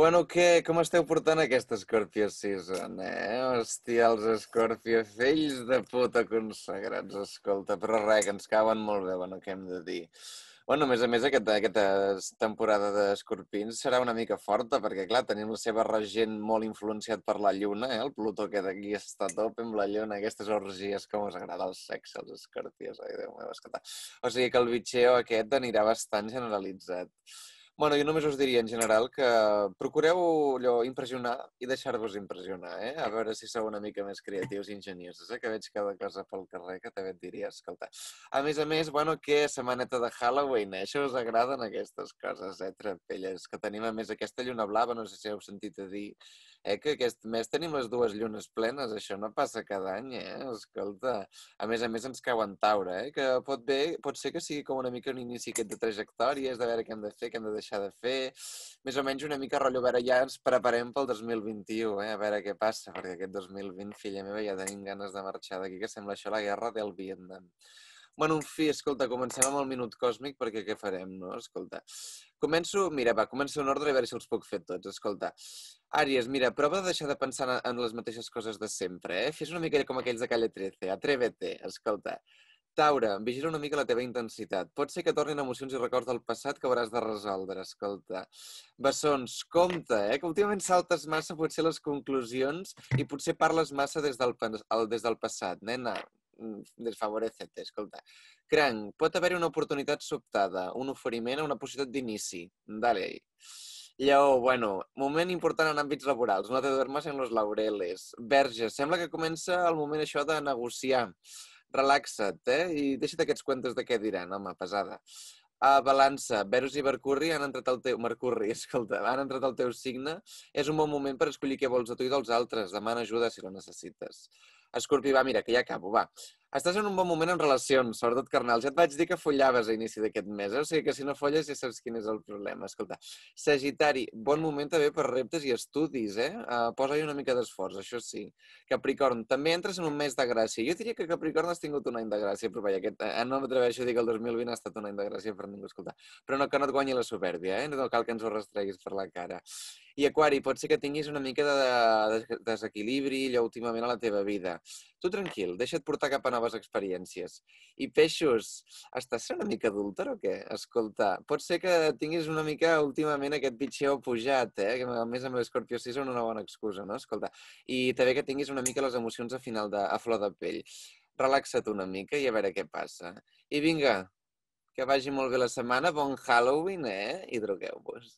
Bueno, què, com esteu portant aquesta Scorpio Season, eh? Hòstia, els Scorpio, fills de puta consagrats, escolta. Però res, que ens cauen molt bé, bueno, què hem de dir. Bueno, a més a més, aquesta, aquesta temporada d'escorpins serà una mica forta, perquè, clar, tenim la seva regent molt influenciat per la Lluna, eh? El Plutó que d'aquí està a top amb la Lluna, aquestes orgies, com us agrada el sexe els escorpios, ai, Déu meu, escolta. O sigui que el bitxeo aquest anirà bastant generalitzat. Bueno, jo només us diria en general que procureu allò impressionar i deixar-vos impressionar, eh? A veure si sou una mica més creatius i enginyosos, eh? Que veig cada cosa pel carrer que també et diria, escolta. A més a més, bueno, què? Setmaneta de Halloween, eh? Això us agraden aquestes coses, eh? Trapelles, que tenim a més aquesta lluna blava, no sé si heu sentit a dir, eh? Que aquest mes tenim les dues llunes plenes, això no passa cada any, eh? Escolta, a més a més ens cau en taure, eh? Que pot, bé, pot ser que sigui com una mica un inici aquest de trajectòries, de veure què hem de fer, què hem de deixar deixar de fer. Més o menys una mica rotllo, a veure, ja ens preparem pel 2021, eh? a veure què passa, perquè aquest 2020, filla meva, ja tenim ganes de marxar d'aquí, que sembla això la guerra del Vietnam. Bueno, en fi, escolta, comencem amb el minut còsmic perquè què farem, no? Escolta, començo... Mira, va, començo un ordre i a veure si els puc fer tots. Escolta, Àries, mira, prova de deixar de pensar en les mateixes coses de sempre, eh? Fes una mica com aquells de Calle 13, atrévete, escolta. Escolta, Taura, vigila una mica la teva intensitat. Pot ser que tornin emocions i records del passat que hauràs de resoldre, escolta. Bessons, compte, eh? Que últimament saltes massa potser les conclusions i potser parles massa des del, el, des del passat, nena mm, desfavorecete, escolta. Cranc, pot haver-hi una oportunitat sobtada, un oferiment una possibilitat d'inici. Dale. Lleó, bueno, moment important en àmbits laborals. No te dormes en los laureles. Verge, sembla que comença el moment això de negociar relaxa't, eh? I deixa't aquests contes de què diran, home, pesada. A Balança, Verus i Mercurri han entrat al teu... Mercurri, escolta, han entrat al teu signe. És un bon moment per escollir què vols de tu i dels altres. Demana ajuda si la necessites. Escorpi, va, mira, que ja acabo, va. Estàs en un bon moment en relacions, sobretot carnals. Ja et vaig dir que follaves a inici d'aquest mes, eh? o sigui que si no folles ja saps quin és el problema. Escolta, Sagitari, bon moment també per reptes i estudis, eh? Uh, eh, Posa-hi una mica d'esforç, això sí. Capricorn, també entres en un mes de gràcia. Jo diria que Capricorn has tingut un any de gràcia, però vaja, aquest, eh, no m'atreveixo a dir que el 2020 ha estat un any de gràcia per ningú, escolta. Però no, que no et guanyi la supèrbia, eh? No cal que ens ho restreguis per la cara. I Aquari, pot ser que tinguis una mica de, desequilibri allò últimament a la teva vida. Tu tranquil, deixa't portar cap a noves experiències. I Peixos, estàs una mica adúlter o què? Escolta, pot ser que tinguis una mica últimament aquest pitxeu pujat, eh? Que a més amb l'Escorpió 6 és una bona excusa, no? Escolta, i també que tinguis una mica les emocions a final de, a flor de pell. Relaxa't una mica i a veure què passa. I vinga, que vagi molt bé la setmana, bon Halloween, eh? I drogueu-vos.